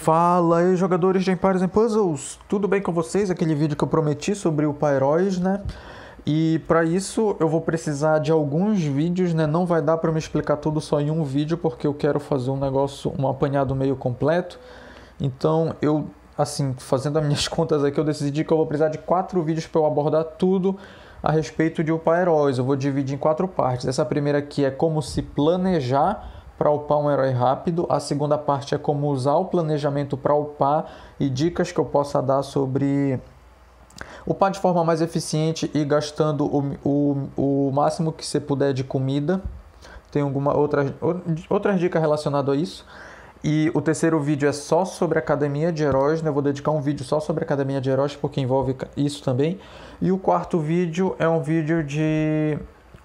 Fala aí, jogadores de Empires and Puzzles! Tudo bem com vocês? Aquele vídeo que eu prometi sobre o Pyrois, né? E para isso eu vou precisar de alguns vídeos, né? Não vai dar para me explicar tudo só em um vídeo, porque eu quero fazer um negócio, um apanhado meio completo. Então eu, assim, fazendo as minhas contas aqui, eu decidi que eu vou precisar de quatro vídeos para eu abordar tudo a respeito de Upa Heróis. Eu vou dividir em quatro partes. Essa primeira aqui é como se planejar para upar um herói rápido. A segunda parte é como usar o planejamento para upar e dicas que eu possa dar sobre upar de forma mais eficiente e gastando o, o, o máximo que você puder de comida. Tem alguma outra, outra dica relacionada a isso. E o terceiro vídeo é só sobre Academia de Heróis, né? Eu vou dedicar um vídeo só sobre Academia de Heróis, porque envolve isso também. E o quarto vídeo é um vídeo de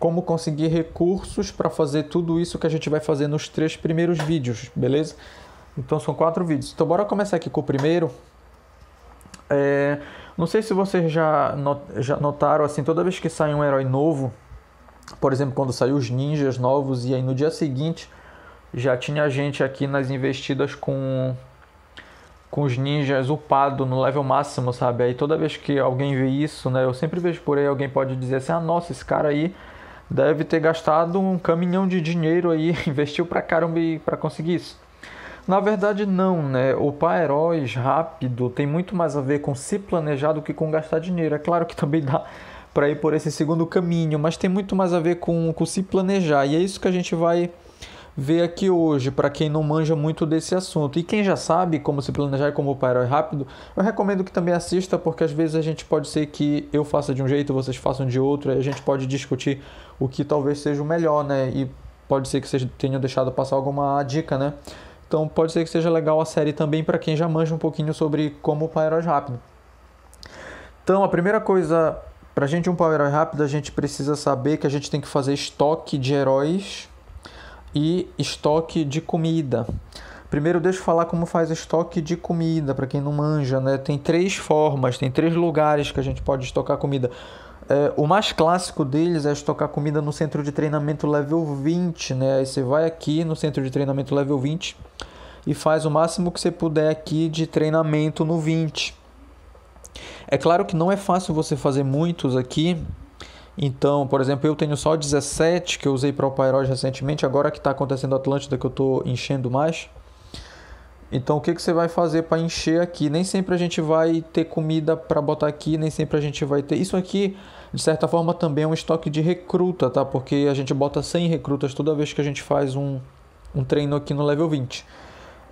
como conseguir recursos para fazer tudo isso que a gente vai fazer nos três primeiros vídeos, beleza? Então são quatro vídeos. Então bora começar aqui com o primeiro. É, não sei se vocês já, not, já notaram assim, toda vez que sai um herói novo, por exemplo, quando saiu os ninjas novos e aí no dia seguinte já tinha gente aqui nas investidas com com os ninjas upado no level máximo, sabe? Aí toda vez que alguém vê isso, né, eu sempre vejo por aí alguém pode dizer assim: "Ah, nossa, esse cara aí deve ter gastado um caminhão de dinheiro aí, investiu pra caramba para conseguir isso. Na verdade, não, né? O pai heróis rápido tem muito mais a ver com se planejar do que com gastar dinheiro. É claro que também dá para ir por esse segundo caminho, mas tem muito mais a ver com, com se planejar. E é isso que a gente vai ver aqui hoje para quem não manja muito desse assunto. E quem já sabe como se planejar e como parar rápido, eu recomendo que também assista, porque às vezes a gente pode ser que eu faça de um jeito, vocês façam de outro, e a gente pode discutir o que talvez seja o melhor, né? E pode ser que vocês tenham deixado passar alguma dica, né? Então pode ser que seja legal a série também para quem já manja um pouquinho sobre como parar rápido. Então a primeira coisa para a gente um power herói rápido, a gente precisa saber que a gente tem que fazer estoque de heróis e estoque de comida. Primeiro deixa eu falar como faz estoque de comida, para quem não manja, né? Tem três formas, tem três lugares que a gente pode estocar comida. É, o mais clássico deles é estocar comida no centro de treinamento level 20, né? Aí você vai aqui no centro de treinamento level 20 e faz o máximo que você puder aqui de treinamento no 20. É claro que não é fácil você fazer muitos aqui, então, por exemplo, eu tenho só 17 que eu usei para o Pyroge recentemente, agora que está acontecendo Atlântida que eu estou enchendo mais. Então, o que, que você vai fazer para encher aqui? Nem sempre a gente vai ter comida para botar aqui, nem sempre a gente vai ter. Isso aqui, de certa forma, também é um estoque de recruta, tá? Porque a gente bota 100 recrutas toda vez que a gente faz um, um treino aqui no level 20.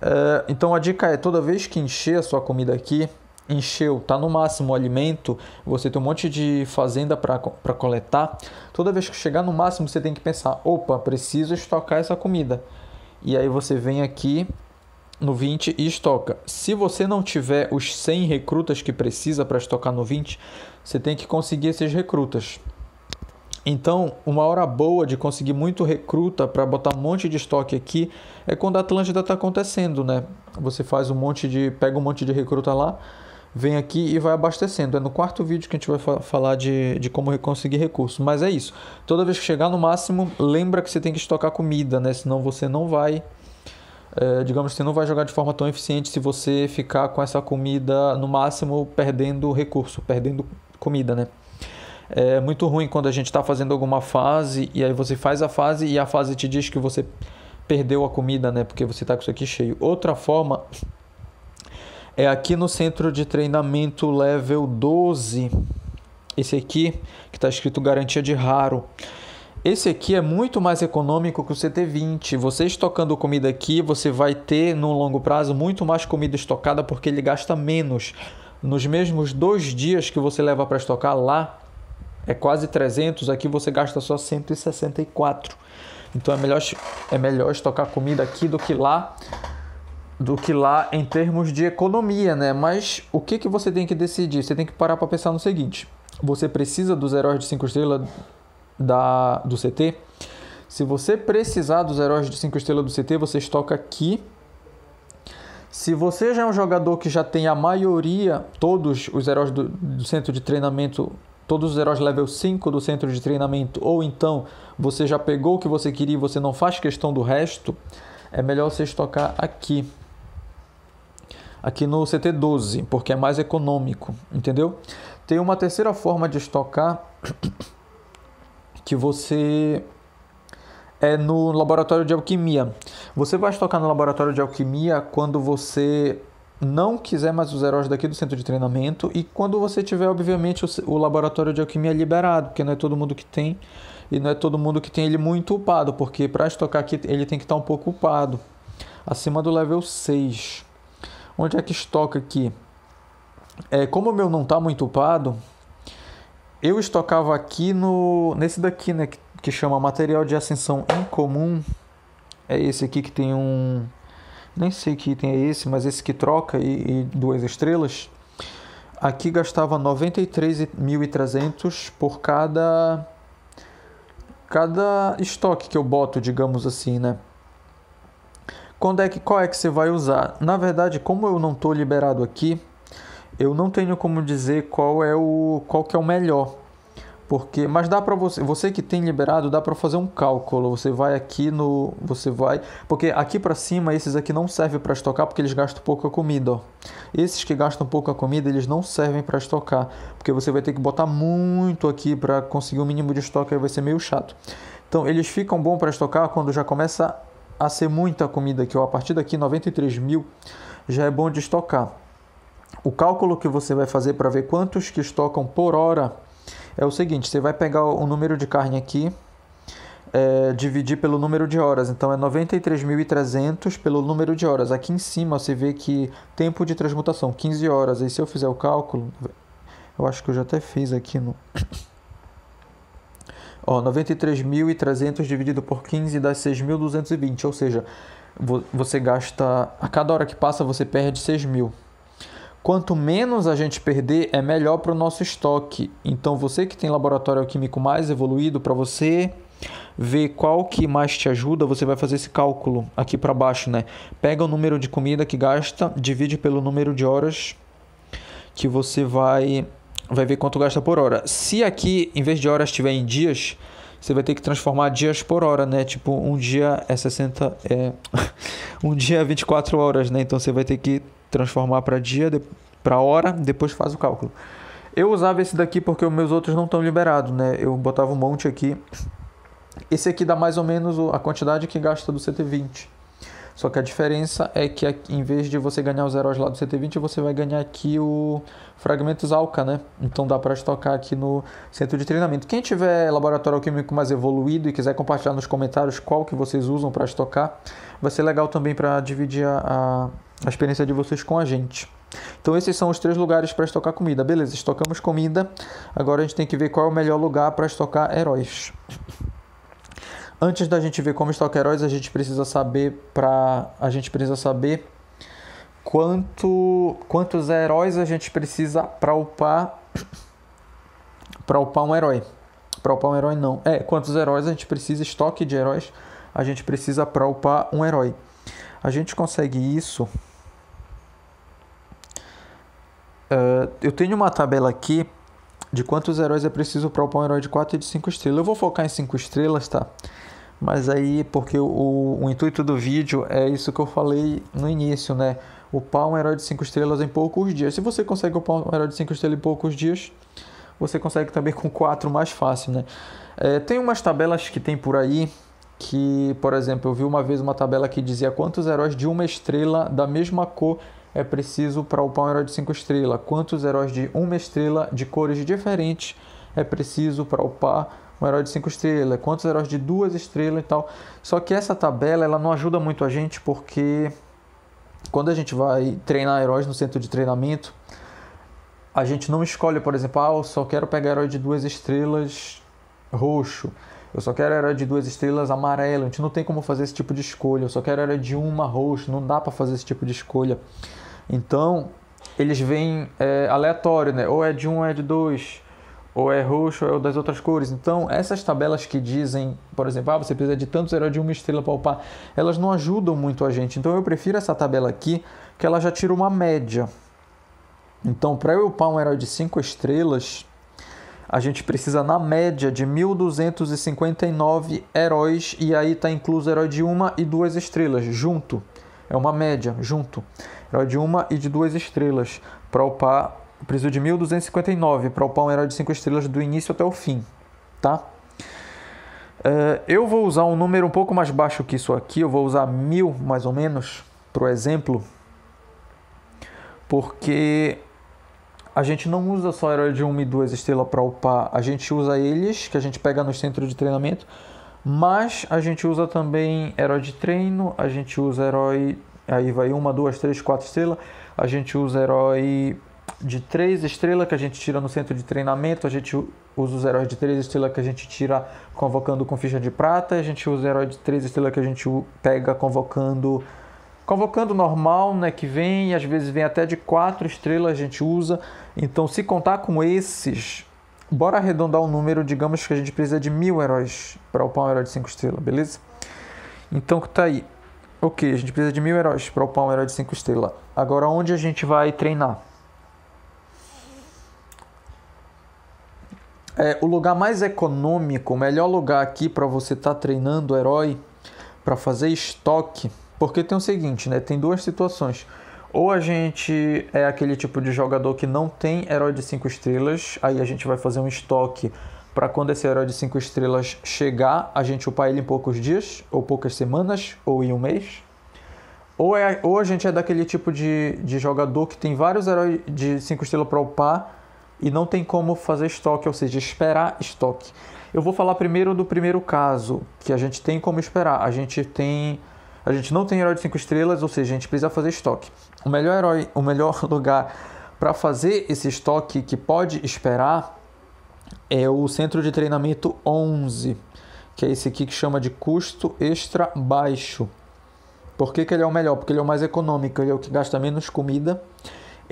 É, então, a dica é: toda vez que encher a sua comida aqui, encheu, tá no máximo o alimento, você tem um monte de fazenda para coletar, toda vez que chegar no máximo você tem que pensar, opa, preciso estocar essa comida. E aí você vem aqui no 20 e estoca. Se você não tiver os 100 recrutas que precisa para estocar no 20, você tem que conseguir esses recrutas. Então, uma hora boa de conseguir muito recruta para botar um monte de estoque aqui é quando a Atlântida está acontecendo, né? Você faz um monte de. pega um monte de recruta lá, vem aqui e vai abastecendo. É no quarto vídeo que a gente vai falar de, de como conseguir recurso Mas é isso. Toda vez que chegar no máximo, lembra que você tem que estocar comida, né? Senão você não vai. É, digamos, você não vai jogar de forma tão eficiente se você ficar com essa comida no máximo perdendo recurso, perdendo comida, né? É muito ruim quando a gente está fazendo alguma fase e aí você faz a fase e a fase te diz que você perdeu a comida, né? Porque você está com isso aqui cheio. Outra forma é aqui no centro de treinamento level 12. Esse aqui, que está escrito garantia de raro. Esse aqui é muito mais econômico que o CT20. Você estocando comida aqui, você vai ter no longo prazo muito mais comida estocada porque ele gasta menos. Nos mesmos dois dias que você leva para estocar lá, é quase 300, aqui você gasta só 164. Então é melhor, é melhor estocar comida aqui do que lá, do que lá em termos de economia, né? Mas o que, que você tem que decidir? Você tem que parar para pensar no seguinte: você precisa dos heróis de 5 estrelas da, do CT? Se você precisar dos heróis de 5 estrelas do CT, você estoca aqui. Se você já é um jogador que já tem a maioria, todos os heróis do, do centro de treinamento, todos os heróis level 5 do centro de treinamento, ou então você já pegou o que você queria e você não faz questão do resto, é melhor você estocar aqui aqui no CT12, porque é mais econômico, entendeu? Tem uma terceira forma de estocar que você é no laboratório de alquimia. Você vai estocar no laboratório de alquimia quando você não quiser mais os heróis daqui do centro de treinamento e quando você tiver, obviamente, o laboratório de alquimia liberado, porque não é todo mundo que tem e não é todo mundo que tem ele muito upado, porque para estocar aqui ele tem que estar tá um pouco upado, acima do level 6. Onde é que estoca aqui? É, como o meu não está muito upado, eu estocava aqui no nesse daqui, né, que, que chama material de ascensão incomum. É esse aqui que tem um nem sei que item é esse, mas esse que troca e, e duas estrelas. Aqui gastava 93.300 por cada cada estoque que eu boto, digamos assim, né? Quando é que, qual é que você vai usar? Na verdade, como eu não estou liberado aqui, eu não tenho como dizer qual é o qual que é o melhor. Porque, mas dá para você, você que tem liberado, dá para fazer um cálculo. Você vai aqui no, você vai, porque aqui para cima esses aqui não servem para estocar porque eles gastam pouca comida, ó. Esses que gastam pouca comida, eles não servem para estocar, porque você vai ter que botar muito aqui para conseguir o um mínimo de estoque, aí vai ser meio chato. Então, eles ficam bom para estocar quando já começa a ser muita comida aqui, ó. a partir daqui 93 mil já é bom de estocar. O cálculo que você vai fazer para ver quantos que estocam por hora é o seguinte: você vai pegar o número de carne aqui, é, dividir pelo número de horas. Então é 93.300 pelo número de horas. Aqui em cima você vê que tempo de transmutação 15 horas. E se eu fizer o cálculo, eu acho que eu já até fiz aqui no Ó, 93.300 dividido por 15 dá 6.220, ou seja, você gasta. A cada hora que passa, você perde 6.000. mil. Quanto menos a gente perder, é melhor para o nosso estoque. Então, você que tem laboratório químico mais evoluído, para você ver qual que mais te ajuda, você vai fazer esse cálculo aqui para baixo, né? Pega o número de comida que gasta, divide pelo número de horas que você vai vai ver quanto gasta por hora. Se aqui, em vez de horas, estiver em dias, você vai ter que transformar dias por hora, né? Tipo, um dia é 60, é um dia é 24 horas, né? Então você vai ter que transformar para dia, de... para hora, depois faz o cálculo. Eu usava esse daqui porque os meus outros não estão liberados, né? Eu botava um monte aqui. Esse aqui dá mais ou menos a quantidade que gasta do CT20. Só que a diferença é que em vez de você ganhar os heróis lá do CT20, você vai ganhar aqui o Fragmentos Alca, né? Então dá para estocar aqui no centro de treinamento. Quem tiver laboratório químico mais evoluído e quiser compartilhar nos comentários qual que vocês usam para estocar, vai ser legal também para dividir a, a experiência de vocês com a gente. Então esses são os três lugares para estocar comida. Beleza, estocamos comida. Agora a gente tem que ver qual é o melhor lugar para estocar heróis antes da gente ver como estocar heróis, a gente precisa saber para a gente precisa saber quanto quantos heróis a gente precisa para upar para upar um herói. Para upar um herói não. É, quantos heróis a gente precisa estoque de heróis? A gente precisa para upar um herói. A gente consegue isso Uh, eu tenho uma tabela aqui de quantos heróis é preciso para upar um herói de 4 e de 5 estrelas. Eu vou focar em 5 estrelas, tá? Mas aí, porque o, o intuito do vídeo é isso que eu falei no início, né? Upar é um herói de 5 estrelas em poucos dias. Se você consegue upar é um herói de 5 estrelas em poucos dias, você consegue também com 4 mais fácil, né? É, tem umas tabelas que tem por aí que, por exemplo, eu vi uma vez uma tabela que dizia quantos heróis de uma estrela da mesma cor é preciso para upar é um herói de 5 estrelas, quantos heróis de uma estrela de cores diferentes é preciso para upar um herói de cinco estrelas, quantos heróis de duas estrelas e tal. Só que essa tabela ela não ajuda muito a gente porque quando a gente vai treinar heróis no centro de treinamento, a gente não escolhe, por exemplo, ah, eu só quero pegar herói de duas estrelas roxo. Eu só quero herói de duas estrelas amarelo. A gente não tem como fazer esse tipo de escolha. Eu só quero herói de uma roxo. Não dá para fazer esse tipo de escolha. Então, eles vêm é, aleatório, né? Ou é de um ou é de dois ou é roxo, ou é das outras cores. Então, essas tabelas que dizem, por exemplo, ah, você precisa de tantos heróis de uma estrela para upar, elas não ajudam muito a gente. Então, eu prefiro essa tabela aqui, que ela já tira uma média. Então, para eu upar um herói de 5 estrelas, a gente precisa, na média, de 1.259 heróis, e aí está incluso herói de uma e duas estrelas, junto. É uma média, junto. Herói de uma e de duas estrelas, para upar o preço de 1.259 para o pão era de 5 estrelas do início até o fim, tá? Uh, eu vou usar um número um pouco mais baixo que isso aqui, eu vou usar 1.000 mais ou menos para exemplo, porque a gente não usa só herói de 1 e 2 estrelas para upar, a gente usa eles, que a gente pega nos centros de treinamento, mas a gente usa também herói de treino, a gente usa herói, aí vai 1, 2, 3, 4 estrelas, a gente usa herói de 3 estrelas que a gente tira no centro de treinamento, a gente usa os heróis de 3 estrelas que a gente tira convocando com ficha de prata, a gente usa o herói de 3 estrelas que a gente pega convocando convocando normal, né, que vem, às vezes vem até de 4 estrelas a gente usa. Então, se contar com esses, bora arredondar o um número, digamos que a gente precisa de mil heróis para upar um herói de 5 estrelas, beleza? Então, que tá aí. Ok, a gente precisa de mil heróis para upar um herói de 5 estrelas. Agora, onde a gente vai treinar? é, o lugar mais econômico, o melhor lugar aqui para você estar tá treinando herói, para fazer estoque, porque tem o seguinte, né? Tem duas situações. Ou a gente é aquele tipo de jogador que não tem herói de 5 estrelas, aí a gente vai fazer um estoque para quando esse herói de 5 estrelas chegar, a gente upar ele em poucos dias, ou poucas semanas, ou em um mês. Ou, é, ou a gente é daquele tipo de, de jogador que tem vários heróis de 5 estrelas para upar, e não tem como fazer estoque, ou seja, esperar estoque. Eu vou falar primeiro do primeiro caso, que a gente tem como esperar. A gente tem a gente não tem herói de 5 estrelas, ou seja, a gente precisa fazer estoque. O melhor herói, o melhor lugar para fazer esse estoque que pode esperar é o centro de treinamento 11, que é esse aqui que chama de custo extra baixo. Por que, que ele é o melhor? Porque ele é o mais econômico, ele é o que gasta menos comida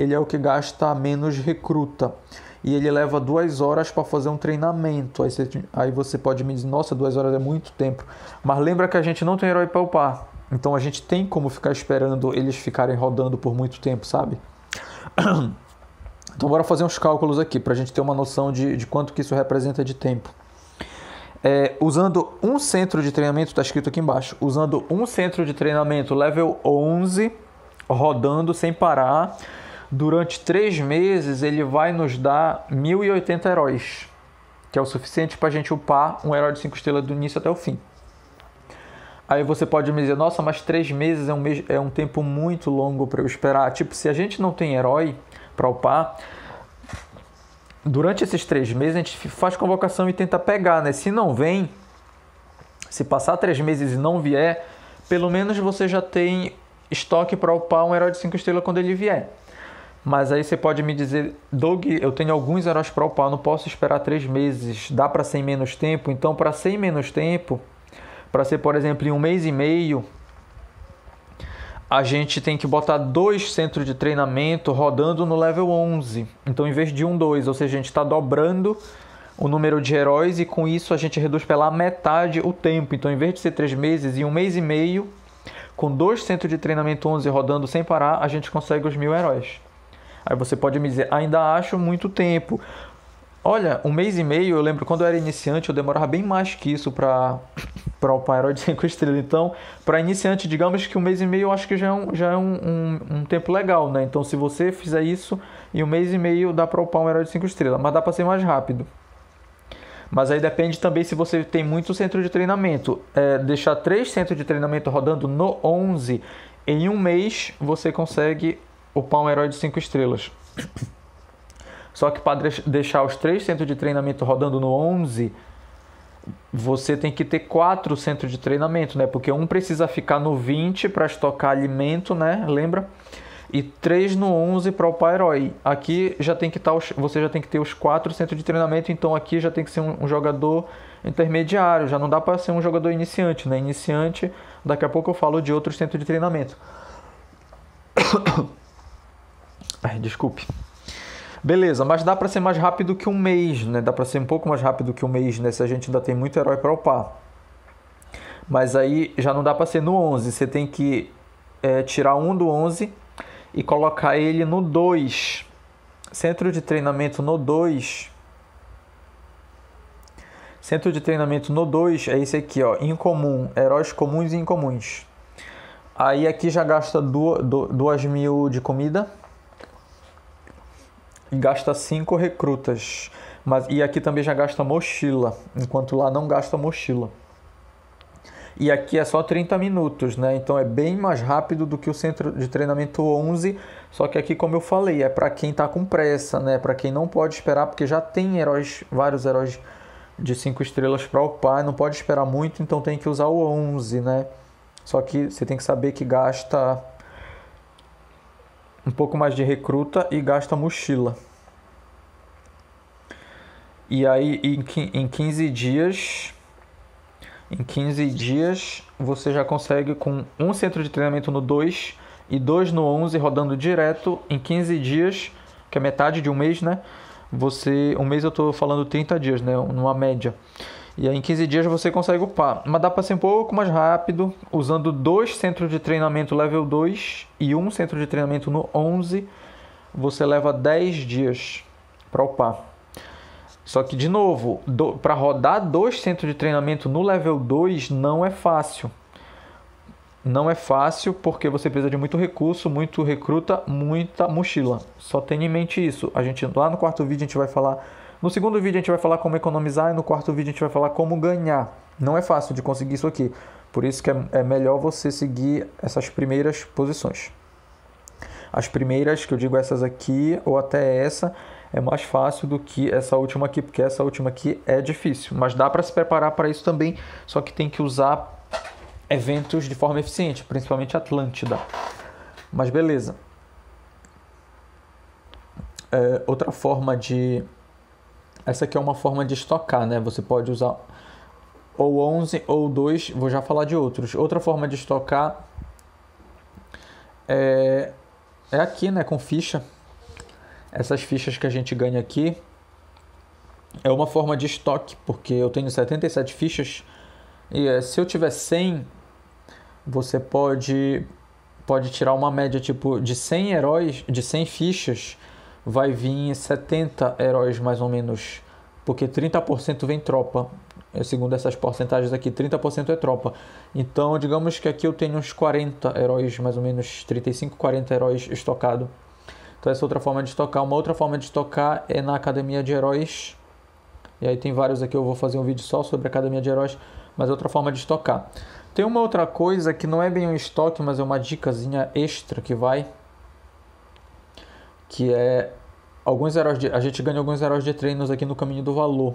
ele é o que gasta menos recruta. E ele leva duas horas para fazer um treinamento. Aí você, aí você pode me dizer, nossa, duas horas é muito tempo. Mas lembra que a gente não tem herói para upar. Então a gente tem como ficar esperando eles ficarem rodando por muito tempo, sabe? Então bora fazer uns cálculos aqui para a gente ter uma noção de, de quanto que isso representa de tempo. É, usando um centro de treinamento, está escrito aqui embaixo, usando um centro de treinamento level 11, rodando sem parar, Durante três meses, ele vai nos dar 1080 heróis, que é o suficiente para a gente upar um herói de 5 estrelas do início até o fim. Aí você pode me dizer, nossa, mas três meses é um, mês, é um tempo muito longo para eu esperar. Tipo, se a gente não tem herói para upar, durante esses três meses a gente faz convocação e tenta pegar, né? Se não vem, se passar três meses e não vier, pelo menos você já tem estoque para upar um herói de 5 estrelas quando ele vier. Mas aí você pode me dizer, Doug, eu tenho alguns heróis para upar, não posso esperar três meses, dá para ser em menos tempo? Então, para ser em menos tempo, para ser, por exemplo, em um mês e meio, a gente tem que botar dois centros de treinamento rodando no level 11. Então, em vez de um, dois, ou seja, a gente está dobrando o número de heróis e com isso a gente reduz pela metade o tempo. Então, em vez de ser três meses, em um mês e meio, com dois centros de treinamento 11 rodando sem parar, a gente consegue os mil heróis. Aí você pode me dizer, ainda acho muito tempo. Olha, um mês e meio, eu lembro quando eu era iniciante, eu demorava bem mais que isso para para o Pairo de 5 estrelas. Então, para iniciante, digamos que um mês e meio eu acho que já é um, já é um, um, um tempo legal, né? Então, se você fizer isso, em um mês e meio dá para upar um herói de 5 estrelas, mas dá para ser mais rápido. Mas aí depende também se você tem muito centro de treinamento. É, deixar três centros de treinamento rodando no 11 em um mês, você consegue o Pão Herói de 5 estrelas. Só que para deixar os três centros de treinamento rodando no 11, você tem que ter quatro centros de treinamento, né? Porque um precisa ficar no 20 para estocar alimento, né? Lembra? E três no 11 para o pai herói. Aqui já tem que estar tá os, você já tem que ter os quatro centros de treinamento, então aqui já tem que ser um, um jogador intermediário, já não dá para ser um jogador iniciante, né? Iniciante, daqui a pouco eu falo de outros centros de treinamento. Ai, desculpe. Beleza, mas dá para ser mais rápido que um mês, né? Dá para ser um pouco mais rápido que um mês, né? Se a gente ainda tem muito herói para upar. Mas aí já não dá para ser no 11. Você tem que é, tirar um do 11 e colocar ele no 2. Centro de treinamento no 2. Centro de treinamento no 2 é esse aqui, ó. Incomum. Heróis comuns e incomuns. Aí aqui já gasta 2 mil de comida e gasta cinco recrutas. Mas, e aqui também já gasta mochila, enquanto lá não gasta mochila. E aqui é só 30 minutos, né? Então é bem mais rápido do que o centro de treinamento 11. Só que aqui, como eu falei, é para quem está com pressa, né? Para quem não pode esperar, porque já tem heróis, vários heróis de 5 estrelas para upar, não pode esperar muito, então tem que usar o 11, né? Só que você tem que saber que gasta um pouco mais de recruta e gasta mochila. E aí em 15 dias em 15 dias você já consegue com um centro de treinamento no 2 e dois no 11 rodando direto em 15 dias, que é metade de um mês, né? Você, um mês eu estou falando 30 dias, né, numa média. E aí em 15 dias você consegue upar. Mas dá para ser um pouco mais rápido, usando dois centros de treinamento level 2 e um centro de treinamento no 11, você leva 10 dias para upar. Só que, de novo, do, para rodar dois centros de treinamento no level 2 não é fácil. Não é fácil porque você precisa de muito recurso, muito recruta, muita mochila. Só tenha em mente isso. A gente lá no quarto vídeo a gente vai falar no segundo vídeo a gente vai falar como economizar e no quarto vídeo a gente vai falar como ganhar. Não é fácil de conseguir isso aqui, por isso que é, é melhor você seguir essas primeiras posições. As primeiras, que eu digo essas aqui ou até essa, é mais fácil do que essa última aqui, porque essa última aqui é difícil. Mas dá para se preparar para isso também, só que tem que usar eventos de forma eficiente, principalmente Atlântida. Mas beleza. É, outra forma de essa aqui é uma forma de estocar, né? Você pode usar ou 11 ou 2, vou já falar de outros. Outra forma de estocar é, é aqui, né, com ficha. Essas fichas que a gente ganha aqui é uma forma de estoque, porque eu tenho 77 fichas e eh, se eu tiver 100, você pode pode tirar uma média tipo de 100 heróis, de 100 fichas vai vir 70 heróis mais ou menos, porque 30% vem tropa. É, segundo essas porcentagens aqui, 30% é tropa. Então, digamos que aqui eu tenho uns 40 heróis, mais ou menos 35, 40 heróis estocado. Então, essa é outra forma de estocar. Uma outra forma de estocar é na academia de heróis. E aí tem vários aqui, eu vou fazer um vídeo só sobre a academia de heróis, mas é outra forma de estocar. Tem uma outra coisa que não é bem um estoque, mas é uma dicasinha extra que vai, que é alguns heróis de, a gente ganha alguns heróis de treinos aqui no caminho do valor.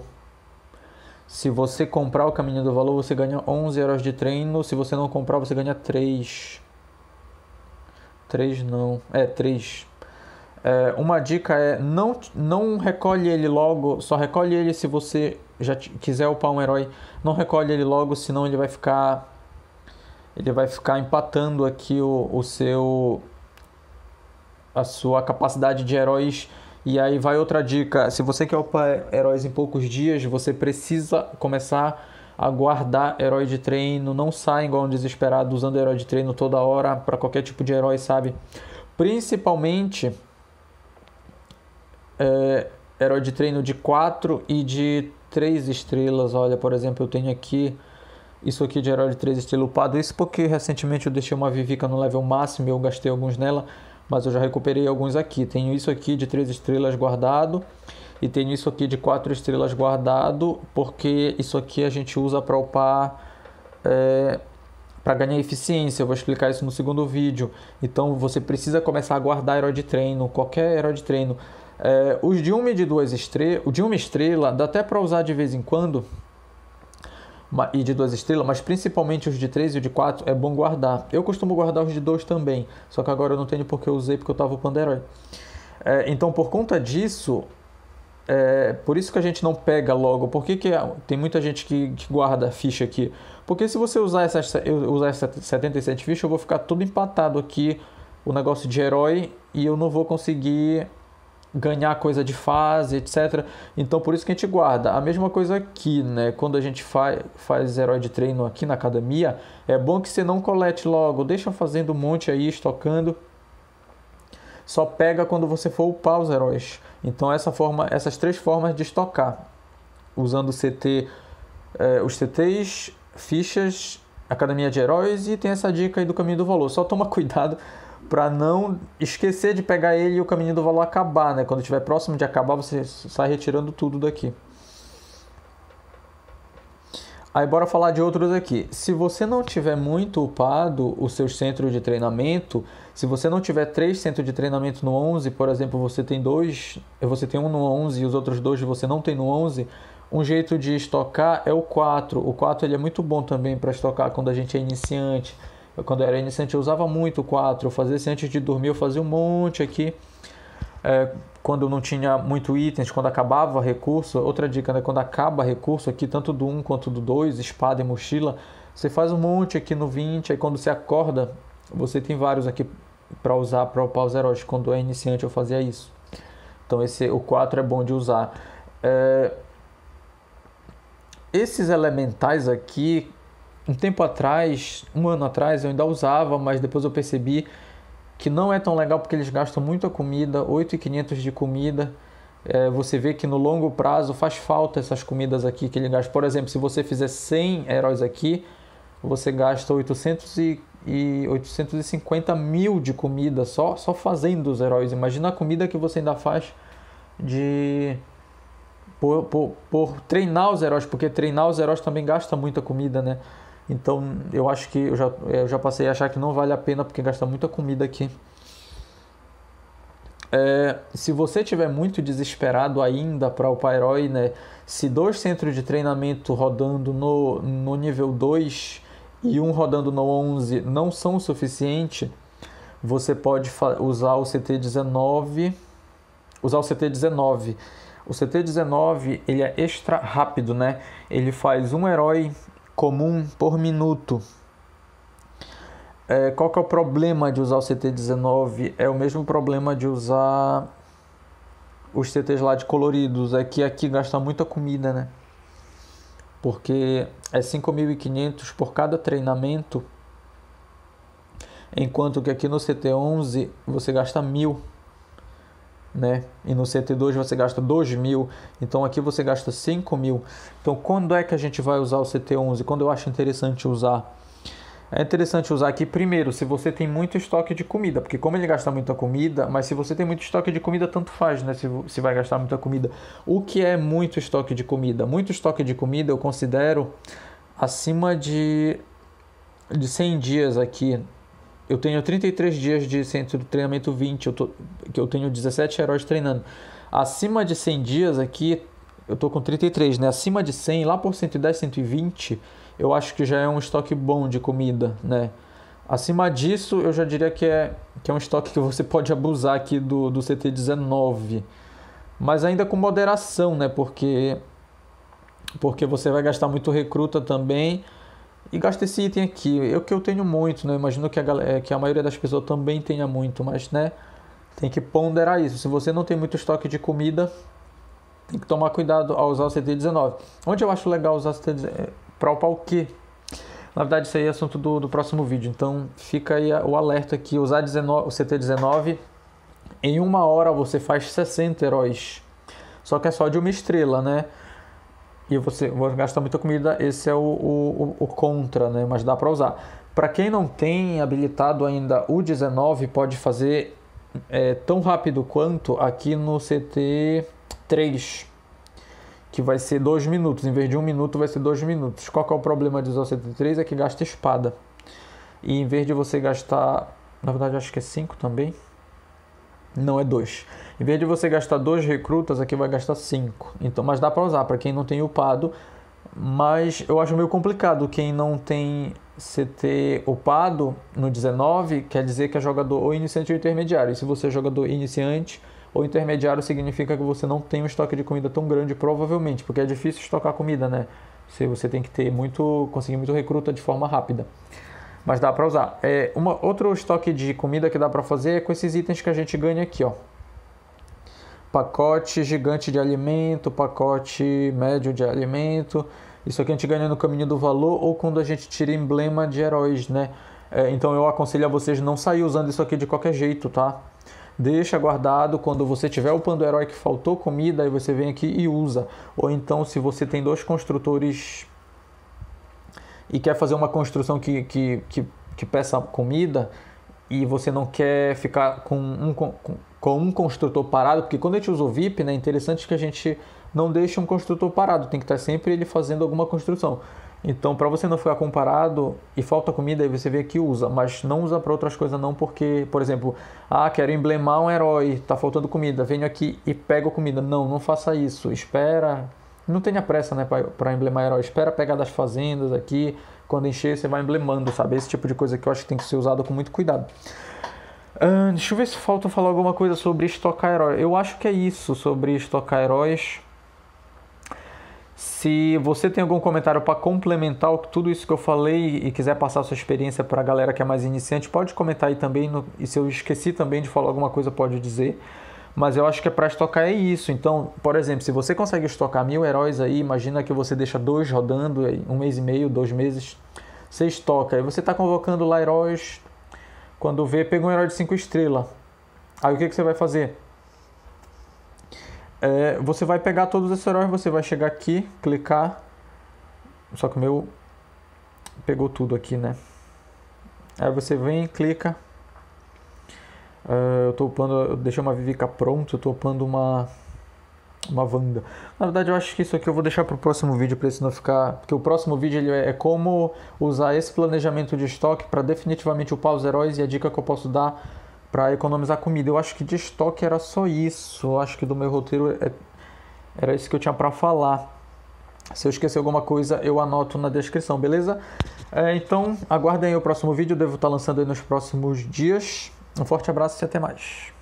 Se você comprar o caminho do valor, você ganha 11 heróis de treino. Se você não comprar, você ganha 3. 3 não, é 3. É, uma dica é não, não recolhe ele logo, só recolhe ele se você já quiser upar um herói. Não recolhe ele logo, senão ele vai ficar ele vai ficar empatando aqui o, o seu a sua capacidade de heróis. E aí vai outra dica: se você quer upar heróis em poucos dias, você precisa começar a guardar herói de treino. Não sai igual um desesperado usando herói de treino toda hora para qualquer tipo de herói, sabe? Principalmente é, herói de treino de 4 e de 3 estrelas. Olha, por exemplo, eu tenho aqui isso aqui de herói de 3 estrelas upado. Isso porque recentemente eu deixei uma Vivica no level máximo e eu gastei alguns nela mas eu já recuperei alguns aqui. Tenho isso aqui de 3 estrelas guardado e tenho isso aqui de 4 estrelas guardado, porque isso aqui a gente usa para upar é, para ganhar eficiência. Eu vou explicar isso no segundo vídeo. Então você precisa começar a guardar herói de treino, qualquer herói de treino. É, os de uma e de duas estrelas, de uma estrela dá até para usar de vez em quando, e de duas estrelas, mas principalmente os de três e o de quatro é bom guardar. Eu costumo guardar os de dois também, só que agora eu não tenho porque eu usei porque eu estava upando herói. É, então, por conta disso, é, por isso que a gente não pega logo. Porque que, é, tem muita gente que, que guarda ficha aqui? Porque se você usar essas, eu usar essas 77 fichas, eu vou ficar tudo empatado aqui, o negócio de herói, e eu não vou conseguir ganhar coisa de fase, etc. Então por isso que a gente guarda. A mesma coisa aqui, né? Quando a gente faz, faz herói de treino aqui na academia, é bom que você não colete logo, deixa fazendo um monte aí, estocando. Só pega quando você for upar os heróis. Então essa forma, essas três formas de estocar, usando CT, eh, é, os CTs, fichas, academia de heróis e tem essa dica aí do caminho do valor. Só toma cuidado para não esquecer de pegar ele e o caminho do valor acabar, né? Quando estiver próximo de acabar, você sai retirando tudo daqui. Aí bora falar de outros aqui. Se você não tiver muito upado o seu centro de treinamento, se você não tiver três centros de treinamento no 11, por exemplo, você tem dois, você tem um no 11 e os outros dois você não tem no 11, um jeito de estocar é o 4. O 4 ele é muito bom também para estocar quando a gente é iniciante quando eu era iniciante, eu usava muito o 4. Eu fazia isso assim, antes de dormir, eu fazia um monte aqui. É, quando não tinha muito itens, quando acabava recurso. Outra dica, né? Quando acaba recurso aqui, tanto do 1 quanto do 2, espada e mochila, você faz um monte aqui no 20. Aí quando você acorda, você tem vários aqui para usar para upar os heróis. Quando é iniciante, eu fazia isso. Então esse, o 4 é bom de usar. É... Esses elementais aqui, um tempo atrás, um ano atrás, eu ainda usava, mas depois eu percebi que não é tão legal porque eles gastam muita comida, 8.500 de comida. É, você vê que no longo prazo faz falta essas comidas aqui que ele gasta. Por exemplo, se você fizer 100 heróis aqui, você gasta 800 e, e 850 mil de comida só, só fazendo os heróis. Imagina a comida que você ainda faz de por, por, por treinar os heróis, porque treinar os heróis também gasta muita comida, né? Então eu acho que eu já, eh, eu já passei a achar que não vale a pena porque gasta muita comida aqui. É, se você tiver muito desesperado ainda para o herói né, se dois centros de treinamento rodando no, no nível 2 e um rodando no 11 não são o suficiente, você pode usar o CT19, usar o CT19. O CT19 ele é extra rápido, né? Ele faz um herói comum por minuto. É, qual que é o problema de usar o CT19? É o mesmo problema de usar os CTs lá de coloridos, é que aqui gasta muita comida, né? Porque é 5.500 por cada treinamento, enquanto que aqui no CT11 você gasta 1.000 né? E no CT2 você gasta 2 mil, então aqui você gasta 5 mil. Então quando é que a gente vai usar o CT11? Quando eu acho interessante usar? É interessante usar aqui primeiro, se você tem muito estoque de comida, porque como ele gasta muita comida, mas se você tem muito estoque de comida, tanto faz, né? Se, se vai gastar muita comida. O que é muito estoque de comida? Muito estoque de comida eu considero acima de, de 100 dias aqui eu tenho 33 dias de centro de treinamento 20, eu tô, que eu tenho 17 heróis treinando. Acima de 100 dias aqui, eu tô com 33, né? Acima de 100, lá por 110, 120, eu acho que já é um estoque bom de comida, né? Acima disso, eu já diria que é, que é um estoque que você pode abusar aqui do, do CT19. Mas ainda com moderação, né? Porque, porque você vai gastar muito recruta também e gasta esse item aqui. Eu é que eu tenho muito, né? imagino que a, galera, é, que a maioria das pessoas também tenha muito, mas né? Tem que ponderar isso. Se você não tem muito estoque de comida, tem que tomar cuidado ao usar o CT19. Onde eu acho legal usar o CT19? É, Para upar o quê? Na verdade, isso aí é assunto do, do próximo vídeo. Então, fica aí o alerta aqui. Usar 19, o CT19, em uma hora você faz 60 heróis. Só que é só de uma estrela, né? e você vai gastar muita comida, esse é o, o, o contra, né? mas dá para usar. Para quem não tem habilitado ainda o 19, pode fazer é, tão rápido quanto aqui no CT 3, que vai ser 2 minutos. Em vez de 1 um minuto, vai ser 2 minutos. Qual é o problema de usar o CT 3? É que gasta espada. E em vez de você gastar... Na verdade, acho que é 5 também. Não, é 2. Em vez de você gastar dois recrutas, aqui vai gastar cinco. Então, mas dá para usar para quem não tem upado. Mas eu acho meio complicado quem não tem CT upado no 19, quer dizer que é jogador ou iniciante ou intermediário. E se você é jogador iniciante ou intermediário, significa que você não tem um estoque de comida tão grande, provavelmente, porque é difícil estocar comida, né? Se você tem que ter muito, conseguir muito recruta de forma rápida mas dá para usar. É, uma, outro estoque de comida que dá para fazer é com esses itens que a gente ganha aqui, ó pacote gigante de alimento, pacote médio de alimento. Isso aqui a gente ganha no caminho do valor ou quando a gente tira emblema de heróis, né? É, então eu aconselho a vocês não sair usando isso aqui de qualquer jeito, tá? Deixa guardado quando você tiver o pando herói que faltou comida, aí você vem aqui e usa. Ou então se você tem dois construtores e quer fazer uma construção que, que, que, que peça comida e você não quer ficar com um com, com um construtor parado, porque quando a gente usa o VIP, né, é interessante que a gente não deixe um construtor parado, tem que estar sempre ele fazendo alguma construção. Então, para você não ficar comparado e falta comida, aí você vê que usa, mas não usa para outras coisas não, porque, por exemplo, ah, quero emblemar um herói, tá faltando comida, venho aqui e pego a comida. Não, não faça isso, espera. Não tenha pressa, né, para emblemar herói. Espera pegar das fazendas aqui, quando encher você vai emblemando, sabe? Esse tipo de coisa que eu acho que tem que ser usado com muito cuidado. Ah, deixa eu ver se falta falar alguma coisa sobre estocar heróis. Eu acho que é isso sobre estocar heróis. Se você tem algum comentário para complementar tudo isso que eu falei e quiser passar sua experiência para a galera que é mais iniciante, pode comentar aí também. No, e se eu esqueci também de falar alguma coisa, pode dizer. Mas eu acho que é para estocar é isso. Então, por exemplo, se você consegue estocar mil heróis aí, imagina que você deixa dois rodando, um mês e meio, dois meses, você estoca. Aí você está convocando lá heróis quando vê, pega um herói de 5 estrelas. Aí o que, que você vai fazer? É, você vai pegar todos esses heróis, você vai chegar aqui, clicar. Só que o meu pegou tudo aqui, né? Aí você vem, clica. Uh, eu tô upando, deixei uma Vivica pronta, eu tô upando uma uma Wanda. Na verdade, eu acho que isso aqui eu vou deixar para o próximo vídeo, para isso não ficar... Porque o próximo vídeo ele é, é como usar esse planejamento de estoque para definitivamente upar os heróis e a dica que eu posso dar para economizar comida. Eu acho que de estoque era só isso. Eu acho que do meu roteiro é... era isso que eu tinha para falar. Se eu esquecer alguma coisa, eu anoto na descrição, beleza? É, então, aguardem o próximo vídeo. Eu devo estar tá lançando aí nos próximos dias. Um forte abraço e até mais.